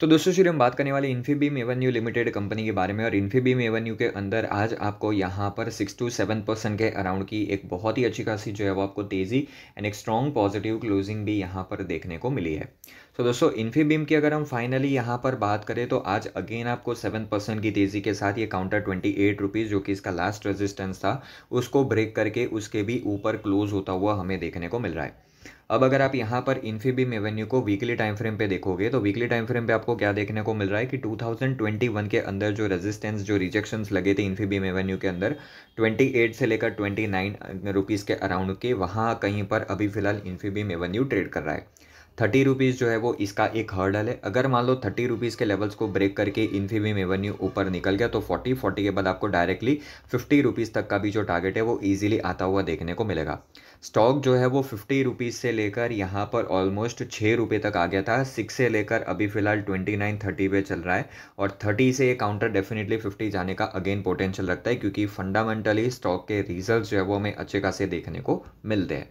तो दोस्तों शुरू हम बात करने वाले इन्फीबीम एवेन्यू लिमिटेड कंपनी के बारे में और इन्फीबीम एवेन्यू के अंदर आज आपको यहाँ पर सिक्स टू सेवन परसेंट के अराउंड की एक बहुत ही अच्छी खासी जो है वो आपको तेज़ी एंड एक स्ट्रॉन्ग पॉजिटिव क्लोजिंग भी यहाँ पर देखने को मिली है तो so, दोस्तों इन्फीबीम की अगर हम फाइनली यहाँ पर बात करें तो आज अगेन आपको सेवन परसेंट की तेज़ी के साथ ये काउंटर ट्वेंटी एट रुपीज़ जो कि इसका लास्ट रेजिस्टेंस था उसको ब्रेक करके उसके भी ऊपर क्लोज होता हुआ हमें देखने को मिल रहा है अब अगर आप यहाँ पर इन्फीबीम एवेन्यू को वीकली टाइम फ्रेम पे देखोगे तो वीकली टाइम फ्रेम पे आपको क्या देखने को मिल रहा है कि 2021 के अंदर जो रेजिस्टेंस जो रिजेक्शन लगे थे इन्फीबीम एवेन्यू के अंदर 28 से लेकर 29 नाइन के अराउंड के वहाँ कहीं पर अभी फिलहाल इन्फीबीम एवेन्यू ट्रेड कर रहा है थर्टी रुपीज़ जो है वो इसका एक हर्डल है अगर मान लो थर्टी रुपीज़ के लेवल्स को ब्रेक करके इन्फीबीम एवेन्यू ऊपर निकल गया तो फोर्टी फोर्टी के बाद आपको डायरेक्टली फिफ्टी रुपीज़ तक का भी जो टारगेट है वो ईजिली आता हुआ देखने को मिलेगा स्टॉक जो है वो फिफ्टी रुपीज़ से लेकर यहाँ पर ऑलमोस्ट छः रुपये तक आ गया था सिक्स से लेकर अभी फिलहाल ट्वेंटी नाइन थर्टी पे चल रहा है और थर्टी से ये काउंटर डेफिनेटली फिफ्टी जाने का अगेन पोटेंशियल रखता है क्योंकि फंडामेंटली स्टॉक के रिजल्ट जो है वो हमें अच्छे खासे देखने को मिलते हैं